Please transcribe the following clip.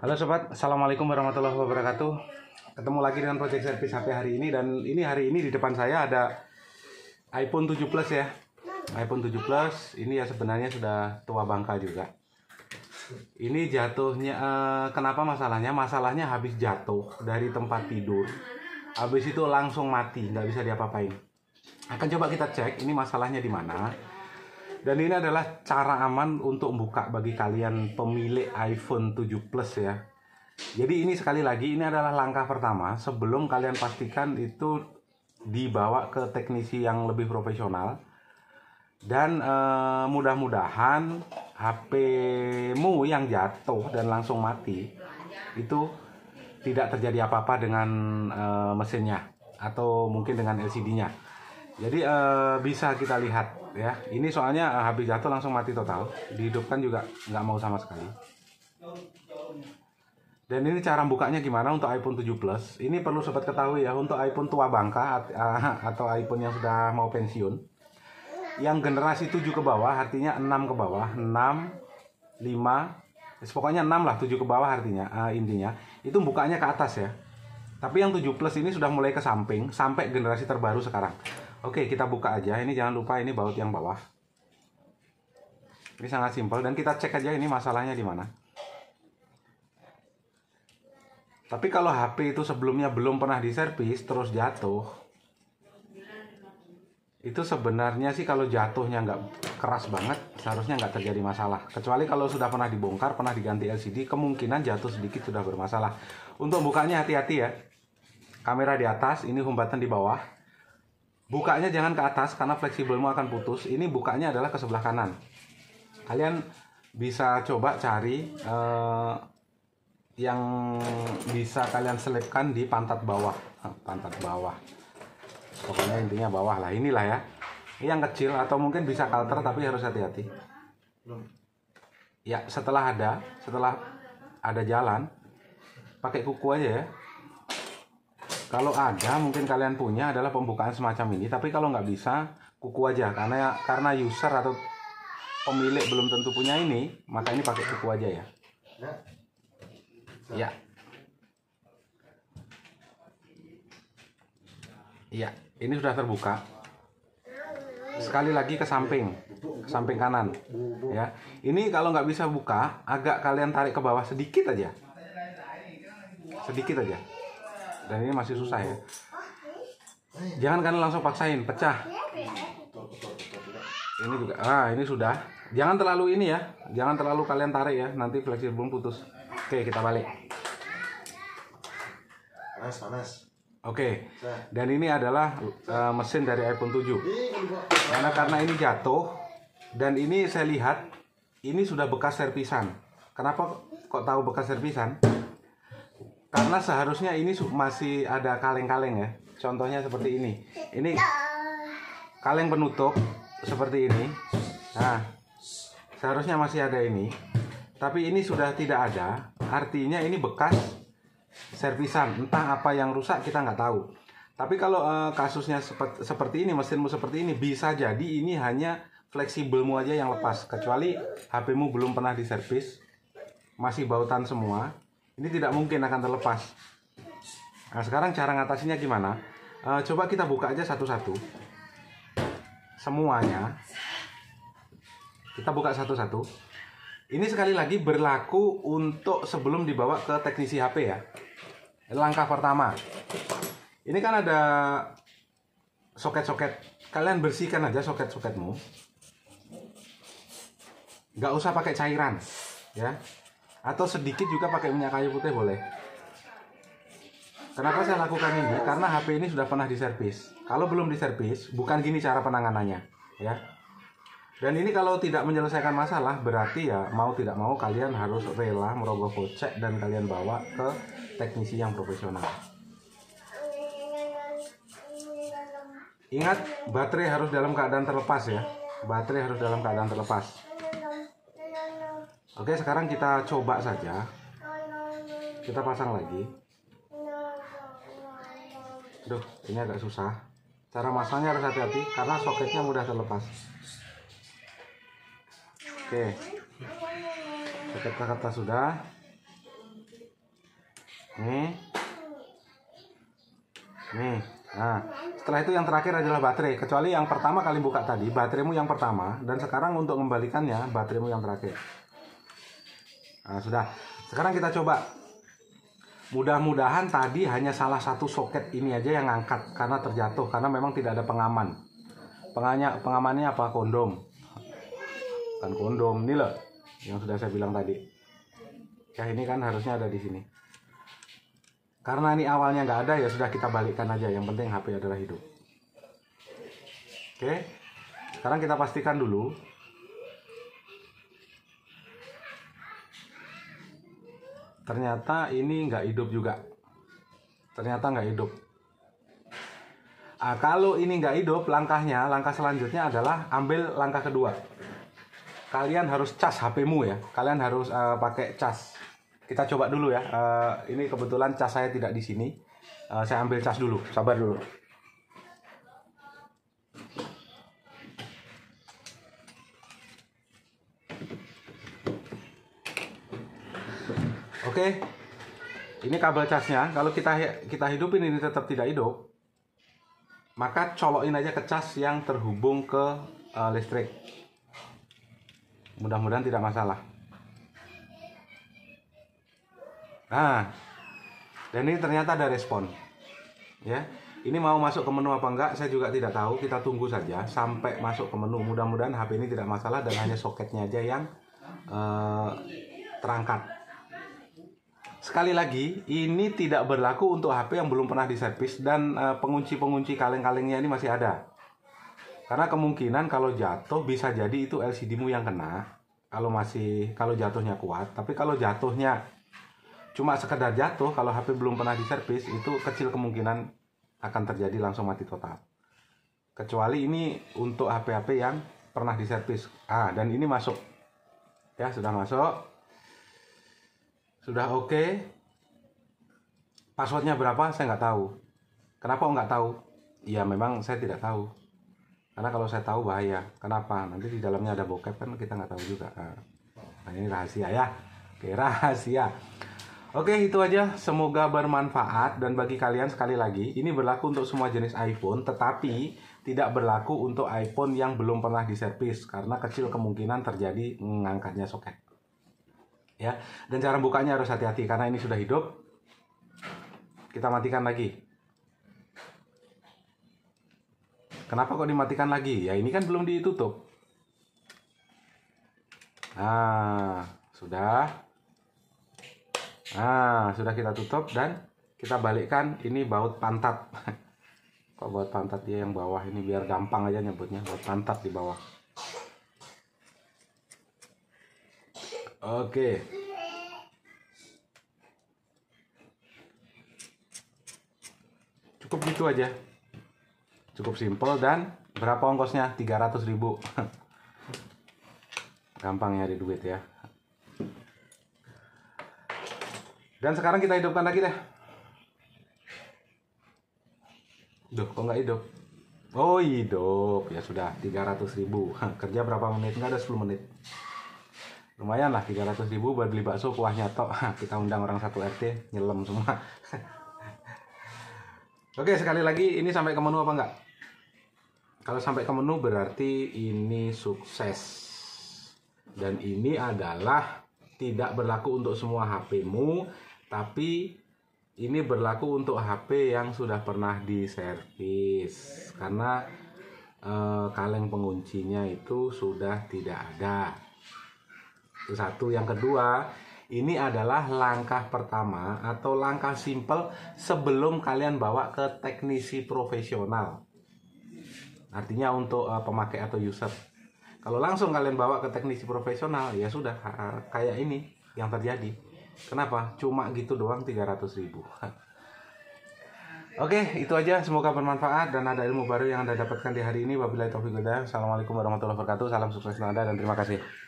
Halo sobat, assalamualaikum warahmatullahi wabarakatuh. Ketemu lagi dengan Project Service HP hari ini dan ini hari ini di depan saya ada iPhone 7 Plus ya. iPhone 7 Plus ini ya sebenarnya sudah tua bangka juga. Ini jatuhnya eh, kenapa masalahnya? Masalahnya habis jatuh dari tempat tidur. Habis itu langsung mati, nggak bisa diapa-apain. Akan coba kita cek ini masalahnya di mana dan ini adalah cara aman untuk buka bagi kalian pemilik iPhone 7 Plus ya. Jadi ini sekali lagi ini adalah langkah pertama sebelum kalian pastikan itu dibawa ke teknisi yang lebih profesional. Dan eh, mudah-mudahan HP-mu yang jatuh dan langsung mati itu tidak terjadi apa-apa dengan eh, mesinnya atau mungkin dengan LCD-nya. Jadi eh, bisa kita lihat ya ini soalnya uh, habis jatuh langsung mati total dihidupkan juga nggak mau sama sekali dan ini cara bukanya gimana untuk iPhone 7 Plus ini perlu sobat ketahui ya untuk iPhone tua bangka eh, atau iPhone yang sudah mau pensiun yang generasi 7 ke bawah artinya 6 ke bawah 6 5 eh, pokoknya 6 lah 7 ke bawah artinya uh, intinya itu bukanya ke atas ya tapi yang 7 plus ini sudah mulai ke samping sampai generasi terbaru sekarang Oke, kita buka aja. Ini jangan lupa ini baut yang bawah. Ini sangat simpel dan kita cek aja ini masalahnya di mana. Tapi kalau HP itu sebelumnya belum pernah diservis terus jatuh, itu sebenarnya sih kalau jatuhnya nggak keras banget seharusnya nggak terjadi masalah kecuali kalau sudah pernah dibongkar pernah diganti LCD kemungkinan jatuh sedikit sudah bermasalah untuk bukanya hati-hati ya kamera di atas ini humbatan di bawah Bukanya jangan ke atas karena fleksibelmu akan putus. Ini bukanya adalah ke sebelah kanan. Kalian bisa coba cari uh, yang bisa kalian selipkan di pantat bawah. Eh, pantat bawah. Pokoknya intinya bawah lah. Inilah ya. Ini yang kecil atau mungkin bisa kalter tapi harus hati-hati. Ya, setelah ada, setelah ada jalan, pakai kuku aja ya kalau ada mungkin kalian punya adalah pembukaan semacam ini tapi kalau nggak bisa kuku aja karena karena user atau pemilik belum tentu punya ini maka ini pakai kuku aja ya ya ya ini sudah terbuka sekali lagi ke samping ke samping kanan ya ini kalau nggak bisa buka agak kalian tarik ke bawah sedikit aja sedikit aja dan ini masih susah ya jangan kan langsung paksain pecah iya, ini juga ah ini sudah jangan terlalu ini ya jangan terlalu kalian tarik ya nanti fleksibel putus oke kita balik panas panas oke nah. dan ini adalah uh, mesin dari iPhone 7 karena karena ini jatuh dan ini saya lihat ini sudah bekas servisan kenapa kok tahu bekas servisan karena seharusnya ini masih ada kaleng-kaleng ya. Contohnya seperti ini. Ini kaleng penutup seperti ini. Nah, seharusnya masih ada ini. Tapi ini sudah tidak ada. Artinya ini bekas servisan. Entah apa yang rusak kita nggak tahu. Tapi kalau uh, kasusnya seperti, seperti ini, mesinmu seperti ini, bisa jadi ini hanya fleksibelmu aja yang lepas. Kecuali HPmu belum pernah diservis, masih bautan semua, ini tidak mungkin akan terlepas nah sekarang cara ngatasinya gimana e, coba kita buka aja satu-satu semuanya kita buka satu-satu ini sekali lagi berlaku untuk sebelum dibawa ke teknisi HP ya langkah pertama ini kan ada soket-soket kalian bersihkan aja soket-soketmu nggak usah pakai cairan ya atau sedikit juga pakai minyak kayu putih boleh kenapa saya lakukan ini karena HP ini sudah pernah diservis kalau belum diservis bukan gini cara penanganannya ya dan ini kalau tidak menyelesaikan masalah berarti ya mau tidak mau kalian harus rela merogoh kocek dan kalian bawa ke teknisi yang profesional. Ingat baterai harus dalam keadaan terlepas ya. Baterai harus dalam keadaan terlepas. Oke, sekarang kita coba saja. Kita pasang lagi. Aduh ini agak susah. Cara masangnya harus hati-hati karena soketnya mudah terlepas. Oke. Soket kata sudah. Nih. Nih. Nah, setelah itu yang terakhir adalah baterai. Kecuali yang pertama kali buka tadi, Baterimu yang pertama dan sekarang untuk membalikannya baterimu yang terakhir. Nah, sudah. Sekarang kita coba. Mudah-mudahan tadi hanya salah satu soket ini aja yang ngangkat karena terjatuh karena memang tidak ada pengaman. Pengannya pengamannya apa? Kondom. Kan kondom ini loh yang sudah saya bilang tadi. Ya ini kan harusnya ada di sini. Karena ini awalnya nggak ada ya sudah kita balikkan aja. Yang penting HP adalah hidup. Oke. Sekarang kita pastikan dulu ternyata ini nggak hidup juga ternyata nggak hidup nah, kalau ini nggak hidup langkahnya langkah selanjutnya adalah ambil langkah kedua kalian harus cas HP-mu ya kalian harus uh, pakai cas kita coba dulu ya uh, ini kebetulan cas saya tidak di sini uh, saya ambil cas dulu sabar dulu Oke. Ini kabel casnya. Kalau kita kita hidupin ini tetap tidak hidup, maka colokin aja ke cas yang terhubung ke uh, listrik. Mudah-mudahan tidak masalah. Nah, dan ini ternyata ada respon. Ya. Ini mau masuk ke menu apa enggak saya juga tidak tahu. Kita tunggu saja sampai masuk ke menu. Mudah-mudahan HP ini tidak masalah dan hanya soketnya aja yang uh, terangkat. Sekali lagi, ini tidak berlaku untuk HP yang belum pernah diservis dan eh, pengunci-pengunci kaleng-kalengnya ini masih ada. Karena kemungkinan kalau jatuh bisa jadi itu LCD-mu yang kena. Kalau masih kalau jatuhnya kuat, tapi kalau jatuhnya cuma sekedar jatuh kalau HP belum pernah diservis itu kecil kemungkinan akan terjadi langsung mati total. Kecuali ini untuk HP-HP yang pernah diservis. Ah, dan ini masuk. Ya, sudah masuk sudah oke okay. passwordnya berapa saya nggak tahu kenapa nggak tahu ya memang saya tidak tahu karena kalau saya tahu bahaya kenapa nanti di dalamnya ada bokep kan kita nggak tahu juga ah. nah, ini rahasia ya oke rahasia oke itu aja semoga bermanfaat dan bagi kalian sekali lagi ini berlaku untuk semua jenis iPhone tetapi tidak berlaku untuk iPhone yang belum pernah diservis karena kecil kemungkinan terjadi mengangkatnya soket ya dan cara bukanya harus hati-hati karena ini sudah hidup kita matikan lagi kenapa kok dimatikan lagi ya ini kan belum ditutup nah sudah nah sudah kita tutup dan kita balikkan ini baut pantat kok baut pantat dia yang bawah ini biar gampang aja nyebutnya baut pantat di bawah Oke. Cukup gitu aja. Cukup simpel dan berapa ongkosnya? 300 ribu. Gampang nyari duit ya. Dan sekarang kita hidupkan lagi deh. Duh, kok nggak hidup? Oh hidup, ya sudah 300 ribu Kerja berapa menit? Nggak ada 10 menit lumayan lah 300 ribu buat beli bakso kuahnya tok kita undang orang satu RT nyelam semua oke sekali lagi ini sampai ke menu apa enggak kalau sampai ke menu berarti ini sukses dan ini adalah tidak berlaku untuk semua HP-mu tapi ini berlaku untuk HP yang sudah pernah diservis karena eh, kaleng penguncinya itu sudah tidak ada itu satu. Yang kedua, ini adalah langkah pertama atau langkah simple sebelum kalian bawa ke teknisi profesional. Artinya untuk uh, pemakai atau user. Kalau langsung kalian bawa ke teknisi profesional, ya sudah kayak ini yang terjadi. Kenapa? Cuma gitu doang 300.000 ribu. Oke, itu aja. Semoga bermanfaat dan ada ilmu baru yang Anda dapatkan di hari ini. Wabillahi taufiq Assalamualaikum warahmatullahi wabarakatuh. Salam sukses Anda dan terima kasih.